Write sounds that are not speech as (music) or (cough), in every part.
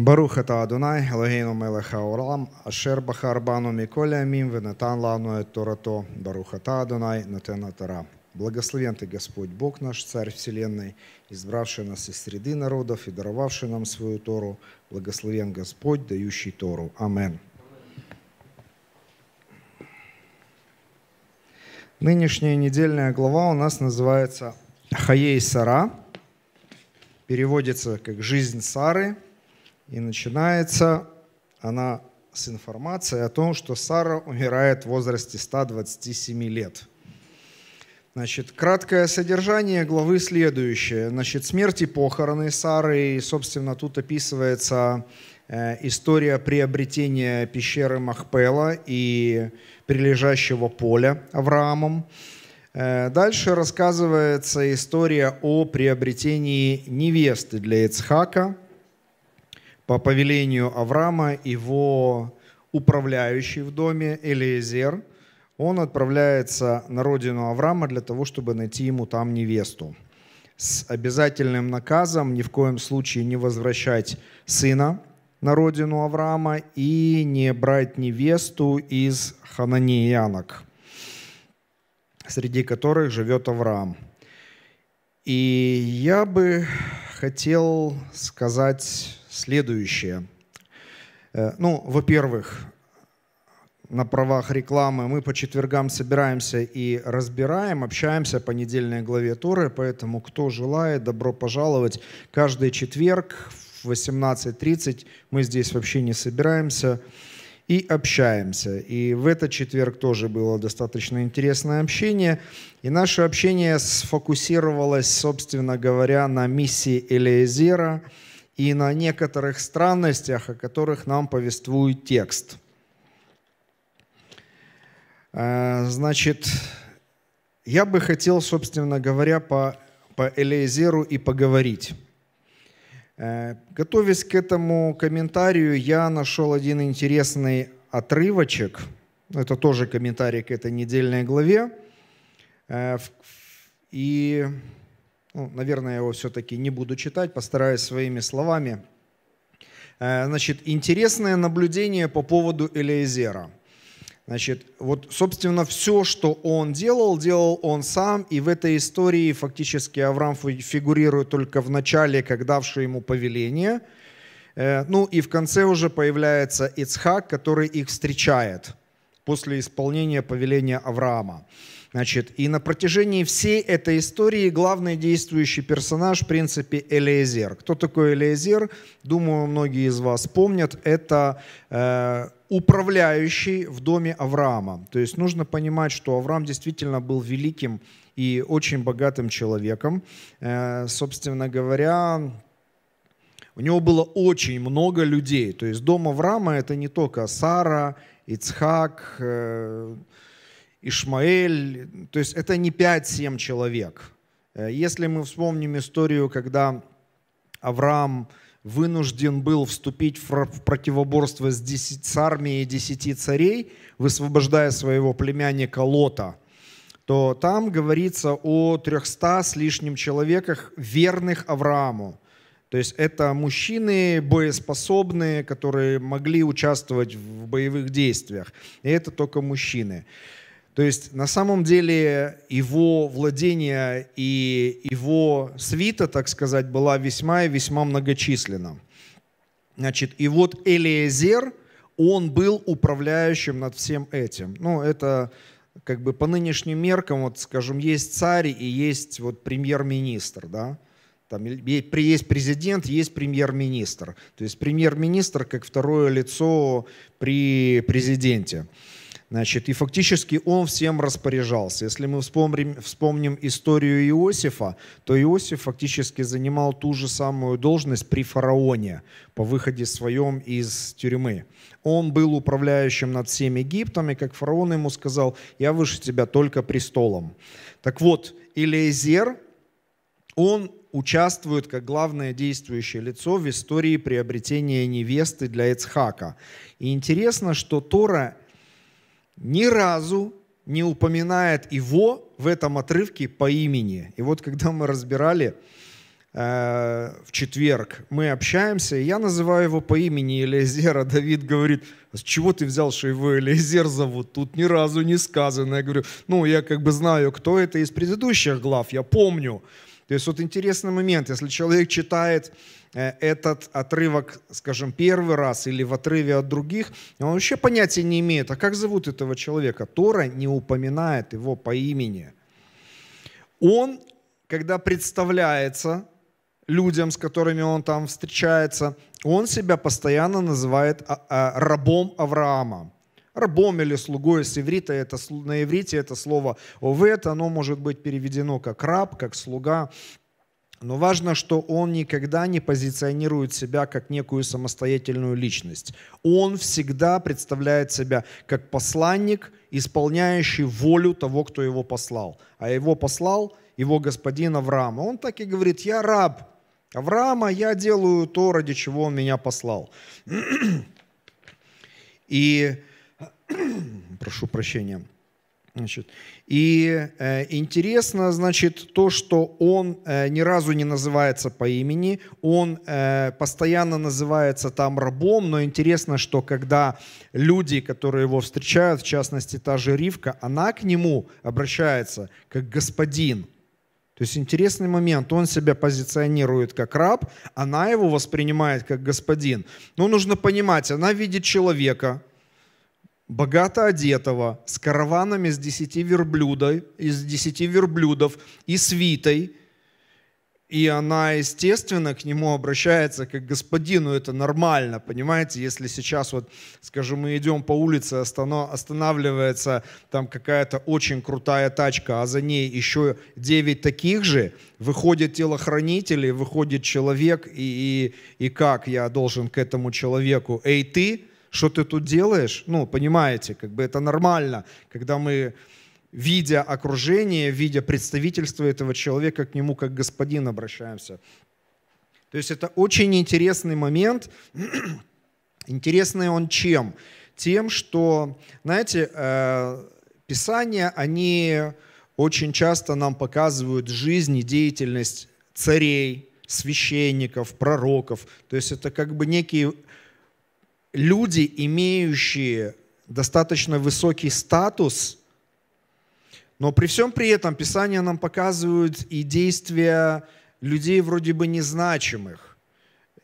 Баруха Барухата Адунай, Елогейну Мелеха Орам, Ашер Бахарбану Миколи Амим, Венетан Лану Торато, Барухата Адунай, Натена Тара. Благословен Ты, Господь Бог наш, Царь Вселенной, избравший нас из среды народов и даровавший нам свою Тору. Благословен Господь, дающий Тору. Амен. Нынешняя недельная глава у нас называется «Хаей Сара», переводится как «Жизнь Сары», и начинается она с информации о том, что Сара умирает в возрасте 127 лет. Значит, краткое содержание главы следующее. Значит, смерть и похороны Сары, и, собственно, тут описывается э, история приобретения пещеры Махпела и прилежащего поля Авраамом. Э, дальше рассказывается история о приобретении невесты для Ицхака – по повелению Авраама его управляющий в доме Элиезер, он отправляется на родину Авраама для того, чтобы найти ему там невесту. С обязательным наказом ни в коем случае не возвращать сына на родину Авраама и не брать невесту из хананеянок, среди которых живет Авраам. И я бы хотел сказать следующее. Э, ну, во-первых, на правах рекламы мы по четвергам собираемся и разбираем, общаемся по недельной главе Торы, поэтому кто желает, добро пожаловать. Каждый четверг в 18.30 мы здесь вообще не собираемся и общаемся. И в этот четверг тоже было достаточно интересное общение. И наше общение сфокусировалось, собственно говоря, на миссии Элиезера – и на некоторых странностях, о которых нам повествует текст. Э, значит, я бы хотел, собственно говоря, по, по Элизеру и поговорить. Э, готовясь к этому комментарию, я нашел один интересный отрывочек. Это тоже комментарий к этой недельной главе. Э, и ну, наверное, его все-таки не буду читать, постараюсь своими словами. Э, значит, интересное наблюдение по поводу Элиезера. Значит, вот, собственно, все, что он делал, делал он сам, и в этой истории фактически Авраам фигурирует только в начале, как давший ему повеление. Э, ну и в конце уже появляется Ицхак, который их встречает – после исполнения повеления Авраама. Значит, и на протяжении всей этой истории главный действующий персонаж, в принципе, Элиезер. Кто такой Элиезер? Думаю, многие из вас помнят. Это э, управляющий в доме Авраама. То есть нужно понимать, что Авраам действительно был великим и очень богатым человеком. Э, собственно говоря, у него было очень много людей. То есть дом Авраама – это не только Сара, Ицхак, э, Ишмаэль. То есть это не 5-7 человек. Э, если мы вспомним историю, когда Авраам вынужден был вступить в противоборство с, 10, с армией десяти царей, высвобождая своего племянника Лота, то там говорится о 300 с лишним человеках, верных Аврааму. То есть это мужчины боеспособные, которые могли участвовать в боевых действиях. И это только мужчины. То есть на самом деле его владение и его свита, так сказать, была весьма и весьма многочисленна. Значит, и вот Элиезер, он был управляющим над всем этим. Ну, это как бы по нынешним меркам, вот, скажем, есть царь и есть вот премьер-министр, да, там есть президент, есть премьер-министр. То есть премьер-министр как второе лицо при президенте. Значит, и фактически он всем распоряжался. Если мы вспомним, вспомним историю Иосифа, то Иосиф фактически занимал ту же самую должность при фараоне по выходе своем из тюрьмы. Он был управляющим над всем Египтом, и как фараон ему сказал, я выше тебя только престолом. Так вот, Илиезер, он участвует как главное действующее лицо в истории приобретения невесты для Эцхака. И интересно, что Тора ни разу не упоминает его в этом отрывке по имени. И вот когда мы разбирали э, в четверг, мы общаемся, я называю его по имени Элизера. Давид говорит, «А с чего ты взял, что его Элизер зовут? Тут ни разу не сказано. Я говорю, ну, я как бы знаю, кто это из предыдущих глав, я помню. То есть вот интересный момент, если человек читает э, этот отрывок, скажем, первый раз или в отрыве от других, он вообще понятия не имеет, а как зовут этого человека? Тора не упоминает его по имени. Он, когда представляется людям, с которыми он там встречается, он себя постоянно называет а, а, рабом Авраама рабом или слугой с иврита. Это, на иврите это слово «овет», оно может быть переведено как «раб», как «слуга». Но важно, что он никогда не позиционирует себя как некую самостоятельную личность. Он всегда представляет себя как посланник, исполняющий волю того, кто его послал. А его послал его господин Авраам. Он так и говорит, я раб Авраама, я делаю то, ради чего он меня послал. (clears throat) И (clears throat) Прошу прощения. Значит, и э, интересно, значит, то, что он э, ни разу не называется по имени, он э, постоянно называется там рабом, но интересно, что когда люди, которые его встречают, в частности та же Ривка, она к нему обращается как господин. То есть интересный момент, он себя позиционирует как раб, она его воспринимает как господин. Но ну, нужно понимать, она видит человека, богато одетого, с караванами с десяти верблюдов, из десяти верблюдов и свитой. И она, естественно, к нему обращается как к господину. Это нормально, понимаете? Если сейчас вот, скажем, мы идем по улице, останавливается там какая-то очень крутая тачка, а за ней еще девять таких же, выходит телохранители, выходит человек, и, и, и как я должен к этому человеку? Эй, ты, что ты тут делаешь? Ну, понимаете, как бы это нормально, когда мы видя окружение, видя представительство этого человека, к нему как господин обращаемся. То есть это очень интересный момент. (clears throat) Интересный он чем? Тем, что, знаете, э, Писания, они очень часто нам показывают жизнь и деятельность царей, священников, пророков. То есть это как бы некие люди, имеющие достаточно высокий статус, но при всем при этом Писание нам показывает и действия людей вроде бы незначимых.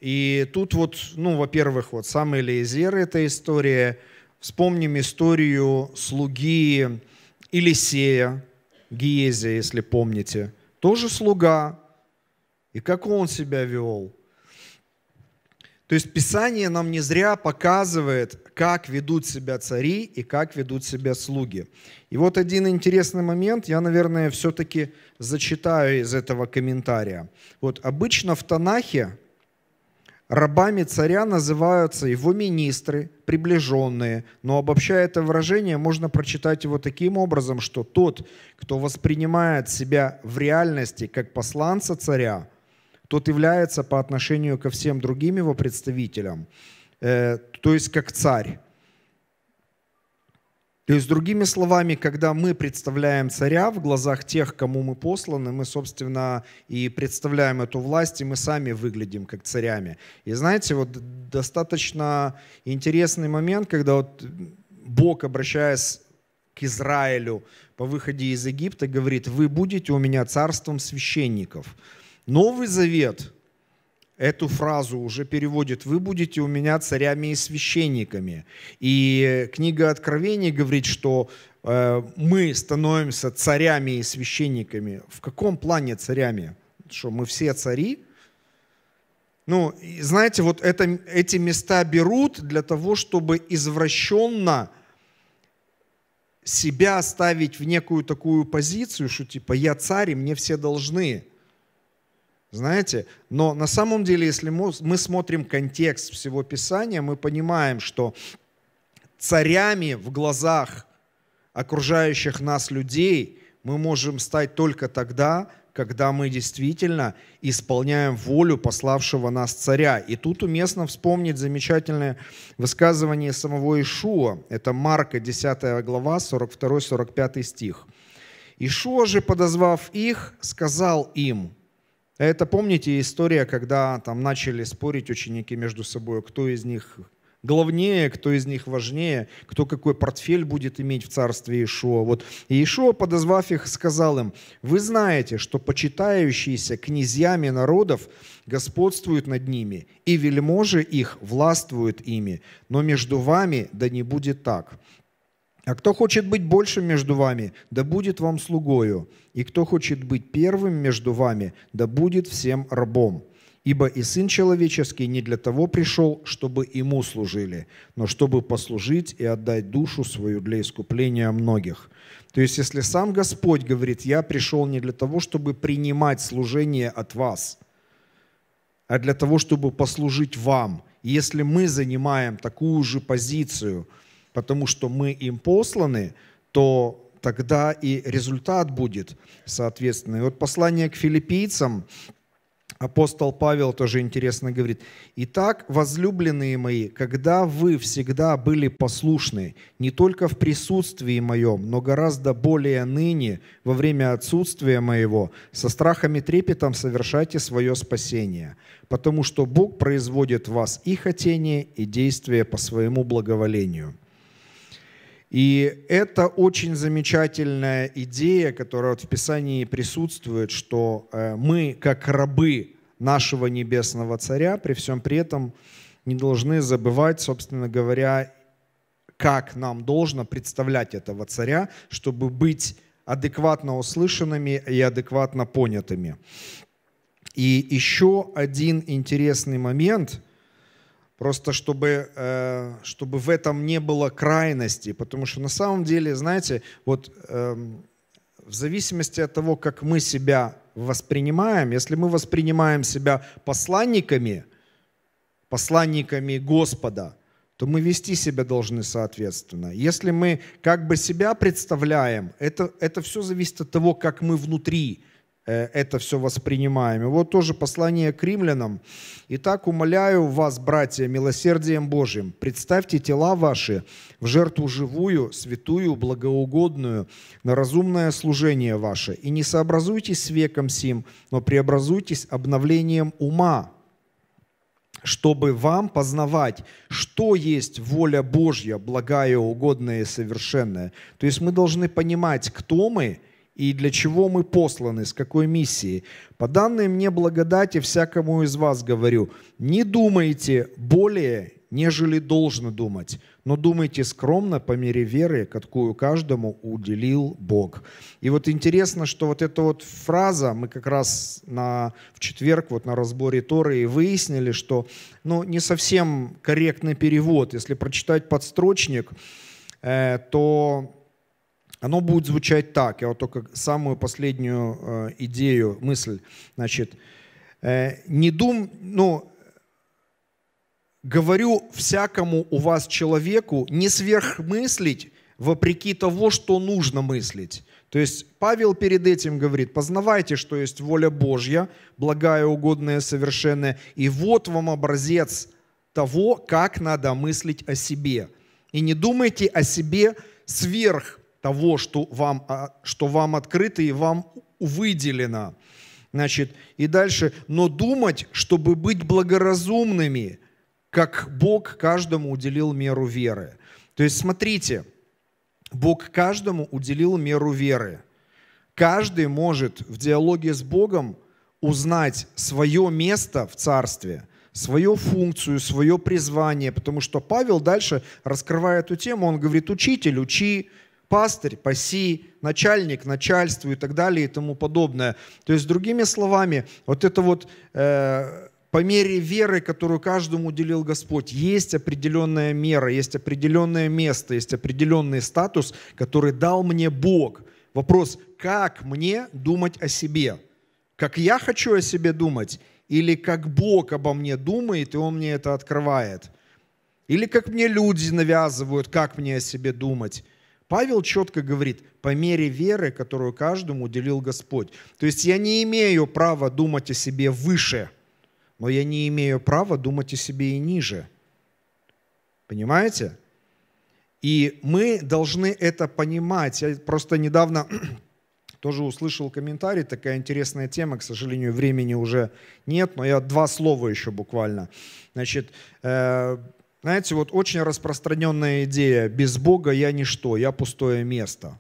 И тут вот, ну, во-первых, вот сам Элиезер эта история. Вспомним историю слуги Елисея, Гиезия, если помните. Тоже слуга. И как он себя вел? То есть Писание нам не зря показывает, как ведут себя цари и как ведут себя слуги. И вот один интересный момент, я, наверное, все-таки зачитаю из этого комментария. Вот обычно в Танахе рабами царя называются его министры, приближенные, но обобщая это выражение, можно прочитать его таким образом, что тот, кто воспринимает себя в реальности как посланца царя – тот является по отношению ко всем другим его представителям, э, то есть как царь. То есть, другими словами, когда мы представляем царя в глазах тех, кому мы посланы, мы, собственно, и представляем эту власть, и мы сами выглядим как царями. И знаете, вот достаточно интересный момент, когда вот Бог, обращаясь к Израилю по выходе из Египта, говорит, вы будете у меня царством священников. Новый Завет эту фразу уже переводит «Вы будете у меня царями и священниками». И книга Откровений говорит, что э, мы становимся царями и священниками. В каком плане царями? Что мы все цари? Ну, знаете, вот это, эти места берут для того, чтобы извращенно себя ставить в некую такую позицию, что типа я царь, и мне все должны – знаете, но на самом деле, если мы смотрим контекст всего Писания, мы понимаем, что царями в глазах окружающих нас людей мы можем стать только тогда, когда мы действительно исполняем волю пославшего нас царя. И тут уместно вспомнить замечательное высказывание самого Ишуа. Это Марка, 10 глава, 42-45 стих. «Ишуа же, подозвав их, сказал им, это, помните, история, когда там начали спорить ученики между собой, кто из них главнее, кто из них важнее, кто какой портфель будет иметь в царстве Иешуа. Вот. И Иешуа, подозвав их, сказал им, вы знаете, что почитающиеся князьями народов господствуют над ними, и вельможи их властвуют ими, но между вами да не будет так. А кто хочет быть большим между вами, да будет вам слугою. И кто хочет быть первым между вами, да будет всем рабом. Ибо и Сын Человеческий не для того пришел, чтобы Ему служили, но чтобы послужить и отдать душу свою для искупления многих». То есть, если сам Господь говорит, «Я пришел не для того, чтобы принимать служение от вас, а для того, чтобы послужить вам», если мы занимаем такую же позицию – потому что мы им посланы, то тогда и результат будет соответственный. И вот послание к филиппийцам, апостол Павел тоже интересно говорит, «Итак, возлюбленные мои, когда вы всегда были послушны, не только в присутствии моем, но гораздо более ныне, во время отсутствия моего, со страхом и трепетом совершайте свое спасение, потому что Бог производит в вас и хотение, и действие по своему благоволению». И это очень замечательная идея, которая вот в Писании присутствует, что э, мы, как рабы нашего небесного царя, при всем при этом не должны забывать, собственно говоря, как нам должно представлять этого царя, чтобы быть адекватно услышанными и адекватно понятыми. И еще один интересный момент – Просто чтобы, э, чтобы в этом не было крайности, потому что на самом деле, знаете, вот эм, в зависимости от того, как мы себя воспринимаем, если мы воспринимаем себя посланниками, посланниками Господа, то мы вести себя должны соответственно. Если мы как бы себя представляем, это, это все зависит от того, как мы внутри, Э, это все воспринимаем. И вот тоже послание к римлянам. «Итак, умоляю вас, братья, милосердием Божьим, представьте тела ваши в жертву живую, святую, благоугодную, на разумное служение ваше, и не сообразуйтесь с веком сим, но преобразуйтесь обновлением ума, чтобы вам познавать, что есть воля Божья, благая, угодная и совершенная». То есть мы должны понимать, кто мы – и для чего мы посланы, с какой миссией. По данной мне благодати всякому из вас говорю, не думайте более, нежели должно думать, но думайте скромно по мере веры, какую каждому уделил Бог. И вот интересно, что вот эта вот фраза, мы как раз на, в четверг вот на разборе Торы и выяснили, что ну, не совсем корректный перевод. Если прочитать подстрочник, э, то оно будет звучать так. Я вот только самую последнюю э, идею, мысль, значит, э, не дум, ну, говорю всякому у вас человеку не сверхмыслить, вопреки того, что нужно мыслить. То есть Павел перед этим говорит, познавайте, что есть воля Божья, благая, угодная, совершенная, и вот вам образец того, как надо мыслить о себе. И не думайте о себе сверх того, что вам, а, что вам открыто и вам выделено. Значит, и дальше, но думать, чтобы быть благоразумными, как Бог каждому уделил меру веры. То есть, смотрите, Бог каждому уделил меру веры. Каждый может в диалоге с Богом узнать свое место в Царстве, свою функцию, свое призвание, потому что Павел дальше раскрывает эту тему, он говорит, учитель, учи, пастырь, паси, начальник, начальству и так далее и тому подобное. То есть, другими словами, вот это вот э, по мере веры, которую каждому уделил Господь, есть определенная мера, есть определенное место, есть определенный статус, который дал мне Бог. Вопрос, как мне думать о себе? Как я хочу о себе думать? Или как Бог обо мне думает, и Он мне это открывает? Или как мне люди навязывают, как мне о себе думать? Павел четко говорит, по мере веры, которую каждому уделил Господь. То есть я не имею права думать о себе выше, но я не имею права думать о себе и ниже. Понимаете? И мы должны это понимать. Я просто недавно (clears throat) тоже услышал комментарий, такая интересная тема, к сожалению, времени уже нет, но я два слова еще буквально. Значит, э, знаете, вот очень распространенная идея «без Бога я ничто, я пустое место».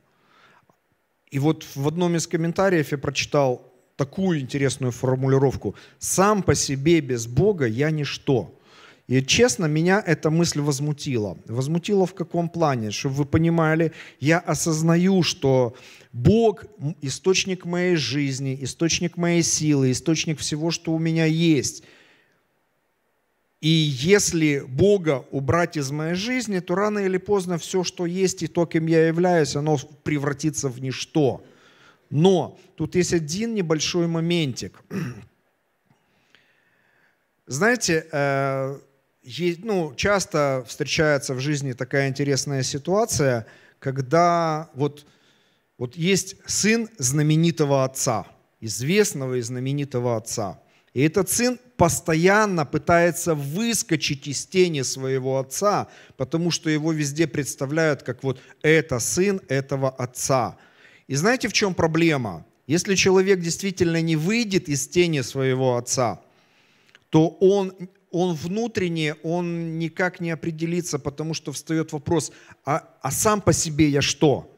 И вот в одном из комментариев я прочитал такую интересную формулировку «сам по себе без Бога я ничто». И честно, меня эта мысль возмутила. Возмутила в каком плане? Чтобы вы понимали, я осознаю, что Бог – источник моей жизни, источник моей силы, источник всего, что у меня есть – и если Бога убрать из моей жизни, то рано или поздно все, что есть и то, кем я являюсь, оно превратится в ничто. Но тут есть один небольшой моментик. Знаете, э, ну, часто встречается в жизни такая интересная ситуация, когда вот, вот есть сын знаменитого отца, известного и знаменитого отца – и этот сын постоянно пытается выскочить из тени своего отца, потому что его везде представляют как вот это сын этого отца. И знаете, в чем проблема? Если человек действительно не выйдет из тени своего отца, то он, он внутренне, он никак не определится, потому что встает вопрос, а, а сам по себе я что?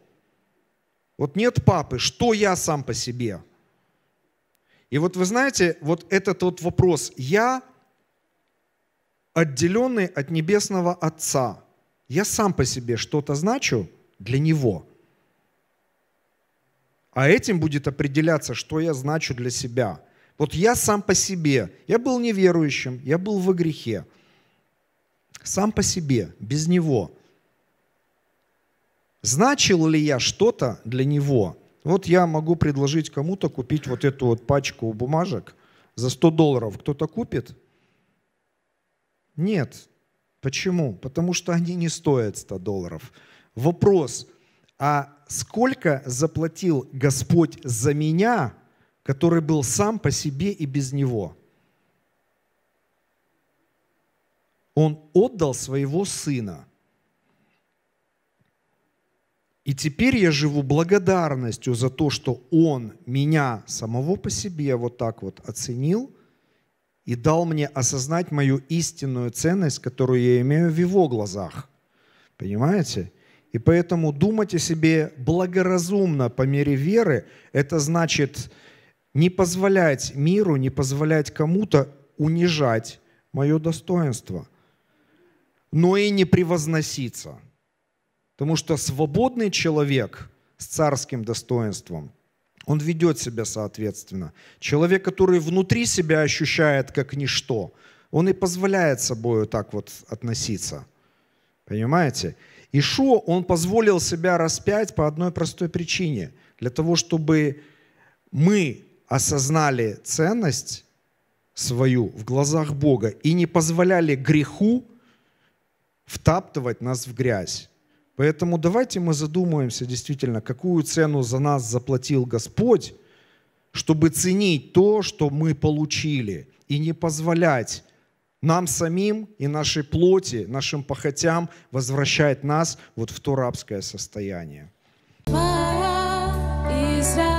Вот нет папы, что я сам по себе – и вот вы знаете, вот этот вот вопрос «я отделенный от Небесного Отца», я сам по себе что-то значу для Него. А этим будет определяться, что я значу для себя. Вот я сам по себе, я был неверующим, я был во грехе. Сам по себе, без Него. Значил ли я что-то для Него? Вот я могу предложить кому-то купить вот эту вот пачку бумажек за 100 долларов. Кто-то купит? Нет. Почему? Потому что они не стоят 100 долларов. Вопрос, а сколько заплатил Господь за меня, который был сам по себе и без него? Он отдал своего сына. И теперь я живу благодарностью за то, что Он меня самого по себе вот так вот оценил и дал мне осознать мою истинную ценность, которую я имею в Его глазах. Понимаете? И поэтому думать о себе благоразумно по мере веры, это значит не позволять миру, не позволять кому-то унижать мое достоинство, но и не превозноситься – Потому что свободный человек с царским достоинством, он ведет себя соответственно. Человек, который внутри себя ощущает как ничто, он и позволяет собою так вот относиться. Понимаете? Ишо, он позволил себя распять по одной простой причине. Для того, чтобы мы осознали ценность свою в глазах Бога и не позволяли греху втаптывать нас в грязь. Поэтому давайте мы задумаемся действительно, какую цену за нас заплатил Господь, чтобы ценить то, что мы получили, и не позволять нам самим и нашей плоти, нашим похотям возвращать нас вот в то рабское состояние. Израиль.